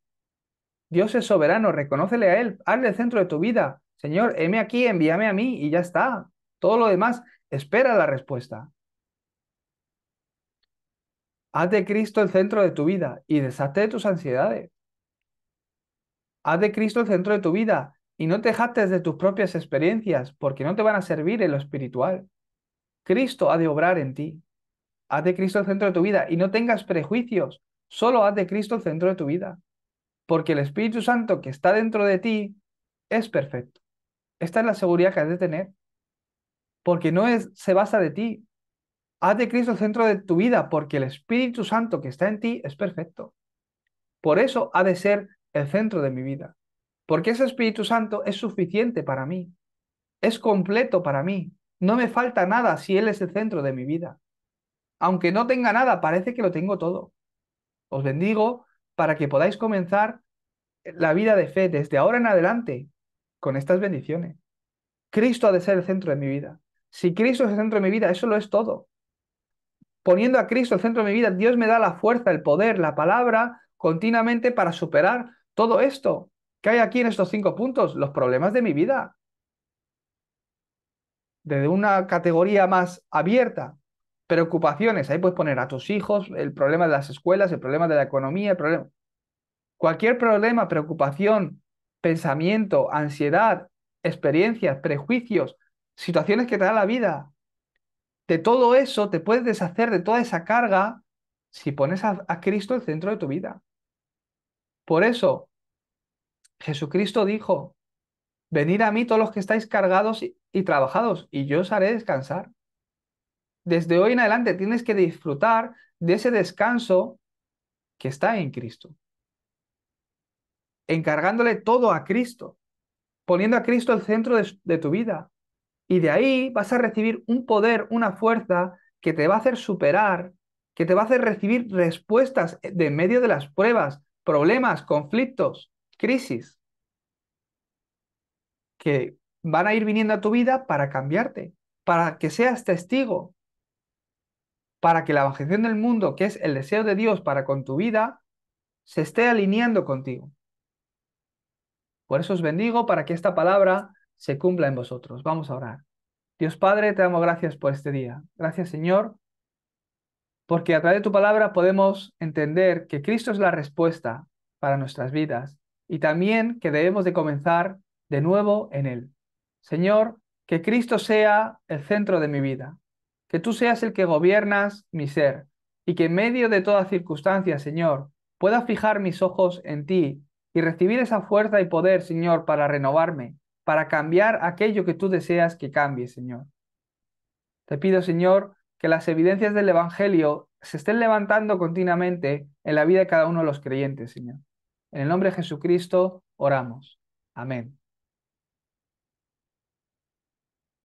Dios es soberano, reconócele a Él, hazle el centro de tu vida. Señor, heme aquí, envíame a mí y ya está. Todo lo demás, espera la respuesta. Haz de Cristo el centro de tu vida y deshazte de tus ansiedades. Haz de Cristo el centro de tu vida y no te jactes de tus propias experiencias, porque no te van a servir en lo espiritual. Cristo ha de obrar en ti. Haz de Cristo el centro de tu vida y no tengas prejuicios. Solo haz de Cristo el centro de tu vida. Porque el Espíritu Santo que está dentro de ti es perfecto. Esta es la seguridad que has de tener. Porque no es, se basa de ti. Haz de Cristo el centro de tu vida porque el Espíritu Santo que está en ti es perfecto. Por eso ha de ser el centro de mi vida. Porque ese Espíritu Santo es suficiente para mí, es completo para mí, no me falta nada si Él es el centro de mi vida. Aunque no tenga nada, parece que lo tengo todo. Os bendigo para que podáis comenzar la vida de fe desde ahora en adelante con estas bendiciones. Cristo ha de ser el centro de mi vida. Si Cristo es el centro de mi vida, eso lo es todo. Poniendo a Cristo el centro de mi vida, Dios me da la fuerza, el poder, la palabra continuamente para superar todo esto. ¿Qué hay aquí en estos cinco puntos? Los problemas de mi vida. Desde una categoría más abierta. Preocupaciones. Ahí puedes poner a tus hijos, el problema de las escuelas, el problema de la economía, el problema. Cualquier problema, preocupación, pensamiento, ansiedad, experiencias, prejuicios, situaciones que te da la vida. De todo eso te puedes deshacer de toda esa carga si pones a, a Cristo el centro de tu vida. Por eso, Jesucristo dijo, venid a mí todos los que estáis cargados y, trabajados, y yo os haré descansar. Desde hoy en adelante tienes que disfrutar de ese descanso que está en Cristo. Encargándole todo a Cristo, poniendo a Cristo el centro de, de tu vida. Y de ahí vas a recibir un poder, una fuerza que te va a hacer superar, que te va a hacer recibir respuestas eh, de medio de las pruebas, problemas, conflictos crisis que van a ir viniendo a tu vida para cambiarte, para que seas testigo, para que la evangelización del mundo, que es el deseo de Dios para con tu vida, se esté alineando contigo. Por eso os bendigo para que esta palabra se cumpla en vosotros. Vamos a orar. Dios Padre, te damos gracias por este día. Gracias Señor, porque a través de tu palabra podemos entender que Cristo es la respuesta para nuestras vidas y también que debemos de comenzar de nuevo en Él. Señor, que Cristo sea el centro de mi vida, que tú seas el que gobiernas mi ser y que en medio de toda circunstancia, Señor, pueda fijar mis ojos en ti y recibir esa fuerza y poder, Señor, para renovarme, para cambiar aquello que tú deseas que cambie, Señor. Te pido, Señor, que las evidencias del Evangelio se estén levantando continuamente en la vida de cada uno de los creyentes, Señor. En el nombre de Jesucristo oramos. Amén.